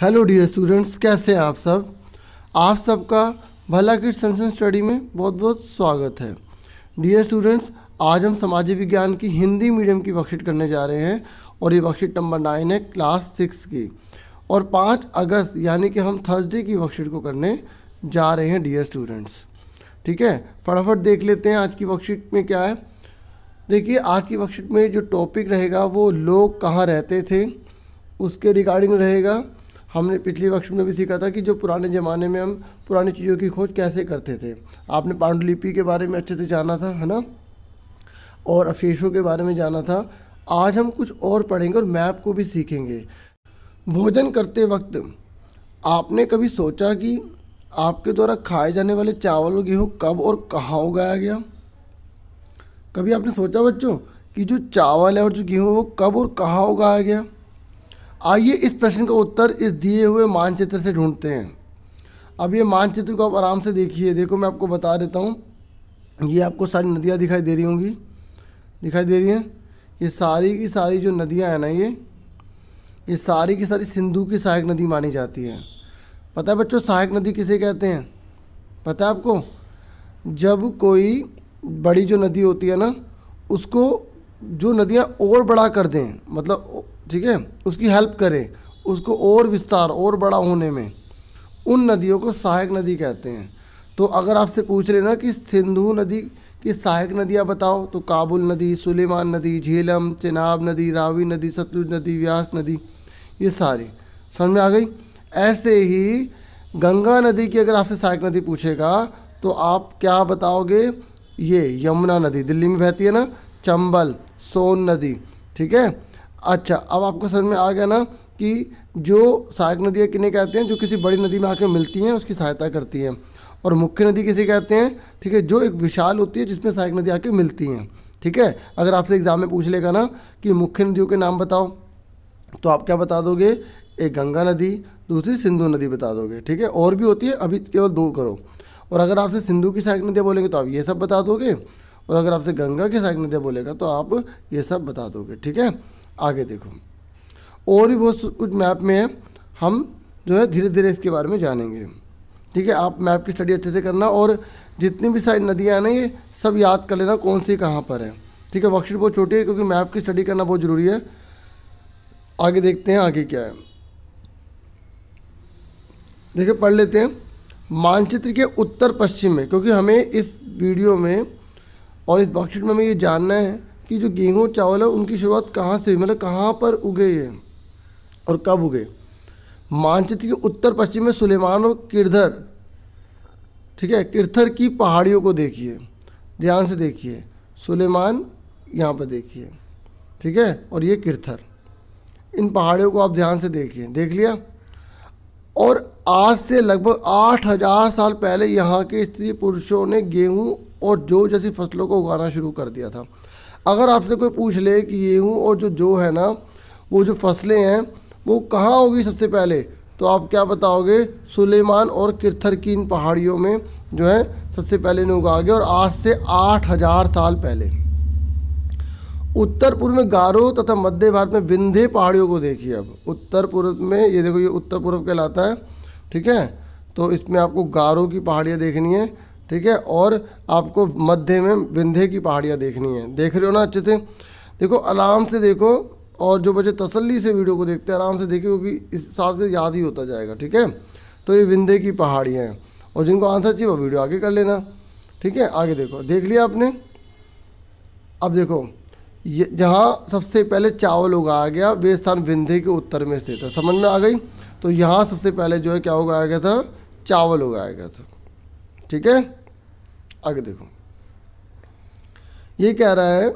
hello dear students कैसे हैं आप सब आप सबका भला किट सेंसन स्टडी में बहुत बहुत स्वागत है डियर स्टूडेंट्स आज हम सामाजिक विज्ञान की हिंदी मीडियम की वर्कशीट करने जा रहे हैं और ये वर्कशीट नंबर नाइन है क्लास सिक्स की और पाँच अगस्त यानी कि हम थर्सडे की वर्कशीट को करने जा रहे हैं डियर स्टूडेंट्स ठीक है फटाफट देख लेते हैं आज की वर्कशीट में क्या है देखिए आज की वर्कशीट में जो टॉपिक रहेगा वो लोग कहाँ रहते थे उसके रिगार्डिंग रहेगा हमने पिछली वक्त में भी सीखा था कि जो पुराने ज़माने में हम पुरानी चीज़ों की खोज कैसे करते थे आपने पांडुलिपि के बारे में अच्छे से जाना था है ना और अफेशों के बारे में जाना था आज हम कुछ और पढ़ेंगे और मैप को भी सीखेंगे भोजन करते वक्त आपने कभी सोचा कि आपके द्वारा खाए जाने वाले चावल और गेहूँ कब और कहाँ उगाया गया कभी आपने सोचा बच्चों कि जो चावल है और जो गेहूँ वो कब और कहाँ उगाया गया आइए इस प्रश्न का उत्तर इस दिए हुए मानचित्र से ढूंढते हैं अब ये मानचित्र को आप आराम से देखिए देखो मैं आपको बता देता हूँ ये आपको सारी नदियाँ दिखाई दे रही होंगी दिखाई दे रही हैं ये सारी की सारी जो नदियाँ हैं ना ये ये सारी की सारी सिंधु की सहायक नदी मानी जाती है पता है बच्चों सहायक नदी किसे कहते हैं पता है आपको जब कोई बड़ी जो नदी होती है ना उसको जो नदियाँ और बड़ा कर दें मतलब ठीक है उसकी हेल्प करें उसको और विस्तार और बड़ा होने में उन नदियों को सहायक नदी कहते हैं तो अगर आपसे पूछ रहे ना कि सिंधु नदी की सहायक नदियाँ बताओ तो काबुल नदी सुलेमान नदी झेलम चेनाब नदी रावी नदी सतलुज नदी व्यास नदी ये सारी समझ में आ गई ऐसे ही गंगा नदी की अगर आपसे सहायक नदी पूछेगा तो आप क्या बताओगे ये यमुना नदी दिल्ली में बहती है ना चंबल सोन नदी ठीक है अच्छा अब आपको समझ में आ गया ना कि जो सहायक नदियाँ किन्हें कहते हैं जो किसी बड़ी नदी में आकर मिलती हैं उसकी सहायता करती हैं और मुख्य नदी किसे कहते हैं ठीक है जो एक विशाल होती है जिसमें सहायक नदी आके मिलती हैं ठीक है अगर आपसे एग्ज़ाम में पूछ लेगा ना कि मुख्य नदियों के नाम बताओ तो आप क्या बता दोगे एक गंगा नदी दूसरी सिंधु नदी बता दोगे ठीक है और भी होती है अभी केवल दो करो और अगर आपसे सिंधु की सहायक नदियाँ बोलेंगे तो आप ये सब बता दोगे और अगर आपसे गंगा की सहायक नदियाँ बोलेगा तो आप ये सब बता दोगे ठीक है आगे देखो और भी बहुत कुछ मैप में है हम जो है धीरे धीरे इसके बारे में जानेंगे ठीक है आप मैप की स्टडी अच्छे से करना और जितनी भी सारी नदियाँ ना ये सब याद कर लेना कौन सी कहाँ पर है ठीक है वर्कशीट बहुत छोटी है क्योंकि मैप की स्टडी करना बहुत ज़रूरी है आगे देखते हैं आगे क्या है देखिए पढ़ लेते हैं मानचित्र के उत्तर पश्चिम में क्योंकि हमें इस वीडियो में और इस वर्कशीट में हमें ये जानना है कि जो गेहूँ चावल है उनकी शुरुआत कहाँ से हुई मतलब कहाँ पर उगे हैं और कब उगे मानचित्र के उत्तर पश्चिम में सुलेमान और किरधर ठीक है किरथर की पहाड़ियों को देखिए ध्यान से देखिए सुलेमान यहाँ पर देखिए ठीक है और ये किरथर इन पहाड़ियों को आप ध्यान से देखिए देख लिया और आज से लगभग आठ हज़ार साल पहले यहाँ के स्त्री पुरुषों ने गेहूँ और जो जैसी फसलों को उगाना शुरू कर दिया था अगर आपसे कोई पूछ ले कि गेहूँ और जो जो है ना वो जो फसलें हैं वो कहाँ होगी सबसे पहले तो आप क्या बताओगे सुलेमान और किरथर की इन पहाड़ियों में जो है सबसे पहले इन्हें उगा और आज से आठ हज़ार साल पहले उत्तर पूर्व में गारो तथा मध्य भारत में विंध्य पहाड़ियों को देखिए अब उत्तर पूर्व में ये देखो ये उत्तर पूर्व कहलाता है ठीक है तो इसमें आपको गारो की पहाड़ियाँ देखनी है ठीक है और आपको मध्य में विंध्य की पहाड़ियाँ देखनी है देख रहे हो ना अच्छे से देखो आराम से देखो और जो बच्चे तसल्ली से वीडियो को देखते हैं आराम से देखे क्योंकि इस साथ से याद ही होता जाएगा ठीक है तो ये विंध्य की पहाड़ियाँ हैं और जिनको आंसर चाहिए वो वीडियो आगे कर लेना ठीक है आगे देखो देख लिया आपने अब देखो ये जहाँ सबसे पहले चावल उगाया गया वे स्थान विंध्य के उत्तर में स्थित है समझ में आ गई तो यहाँ सबसे पहले जो है क्या उगाया गया था चावल उगाया गया था ठीक है आगे देखो ये कह रहा है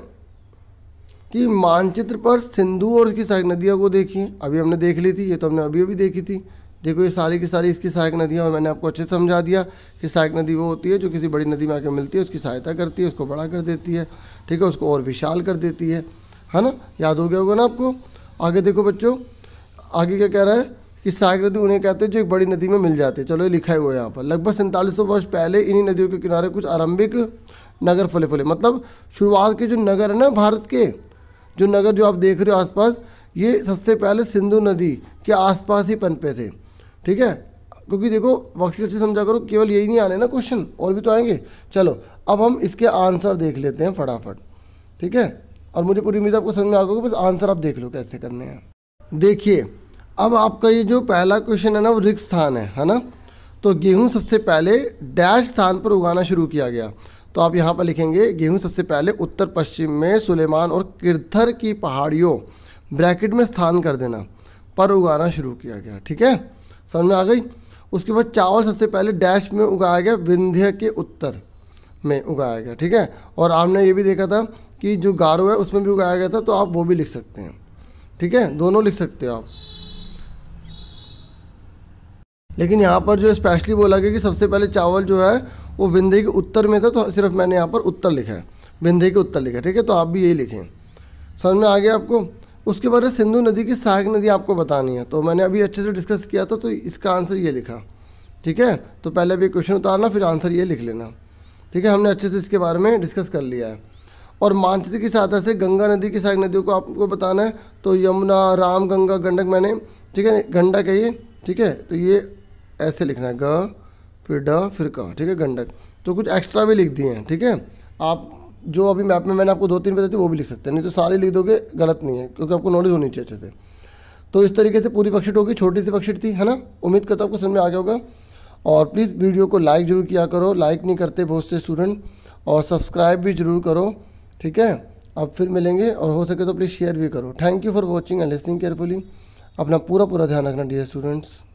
कि मानचित्र पर सिंधु और इसकी सहायक नदियों को देखिए अभी हमने देख ली थी ये तो हमने अभी अभी देखी थी देखो ये सारी की सारी इसकी सहायक नदियाँ और मैंने आपको अच्छे समझा दिया कि सहायक नदी वो होती है जो किसी बड़ी नदी में आकर मिलती है उसकी सहायता करती है उसको बड़ा कर देती है ठीक है उसको और विशाल कर देती है है ना याद हो गया होगा ना आपको आगे देखो बच्चों आगे क्या कह रहा है कि सागर उन्हें कहते हैं जो एक बड़ी नदी में मिल जाते हैं चलो ये लिखा हुआ है यहाँ पर लगभग सैंतालीस वर्ष पहले इन्हीं नदियों के किनारे कुछ आरंभिक नगर फले फले मतलब शुरुआत के जो नगर है ना भारत के जो नगर जो आप देख रहे हो आसपास ये सबसे पहले सिंधु नदी के आसपास ही पनपे थे ठीक है क्योंकि देखो वक्त से समझा करो केवल यही नहीं आने ना क्वेश्चन और भी तो आएंगे चलो अब हम इसके आंसर देख लेते हैं फटाफट ठीक है और मुझे पूरी उम्मीद आपको समझ में आ गई बस आंसर आप देख लो कैसे करने हैं देखिए अब आपका ये जो पहला क्वेश्चन है ना वो रिक्त स्थान है है ना तो गेहूँ सबसे पहले डैश स्थान पर उगाना शुरू किया गया तो आप यहाँ पर लिखेंगे गेहूँ सबसे पहले उत्तर पश्चिम में सुलेमान और किरथर की पहाड़ियों ब्रैकेट में स्थान कर देना पर उगाना शुरू किया गया ठीक है समझ में आ गई उसके बाद चावल सबसे पहले डैश में उगाया गया विंध्य के उत्तर में उगाया गया ठीक है और आपने ये भी देखा था कि जो गारो है उसमें भी उगाया गया था तो आप वो भी लिख सकते हैं ठीक है दोनों लिख सकते हो आप लेकिन यहाँ पर जो स्पेशली बोला गया कि सबसे पहले चावल जो है वो विंध्य के उत्तर में था तो सिर्फ मैंने यहाँ पर उत्तर लिखा है विंध्य के उत्तर लिखा ठीक है तो आप भी यही लिखें समझ में आ गया आपको उसके बाद सिंधु नदी की सहायक नदी आपको बतानी है तो मैंने अभी अच्छे से डिस्कस किया था तो इसका आंसर ये लिखा ठीक है तो पहले भी क्वेश्चन उतारना फिर आंसर ये लिख लेना ठीक है हमने अच्छे से इसके बारे में डिस्कस कर लिया है और मानचित्र की सहायता से गंगा नदी की सहायक नदियों को आपको बताना है तो यमुना राम गंगा गंडक मैंने ठीक है गंडक है ये ठीक है तो ये ऐसे लिखना है ग फिर ड फिर क ठीक है गंडक तो कुछ एक्स्ट्रा भी लिख दिए हैं ठीक है आप जो अभी मैप में मैंने आपको दो तीन बताई थी वो भी लिख सकते हैं नहीं तो सारे लिख दोगे गलत नहीं है क्योंकि आपको नॉलेज होनी चाहिए अच्छे से तो इस तरीके से पूरी वर्कशीट होगी छोटी सी वर्कशीट थी है ना उम्मीद करता हूँ आपको समझ में आ गया होगा और प्लीज़ वीडियो को लाइक ज़रूर किया करो लाइक नहीं करते बहुत से स्टूडेंट और सब्सक्राइब भी ज़रूर करो ठीक है अब फिर मिलेंगे और हो सके तो प्लीज़ शेयर भी करो thank you for watching and listening carefully अपना पूरा पूरा ध्यान रखना डियर स्टूडेंट्स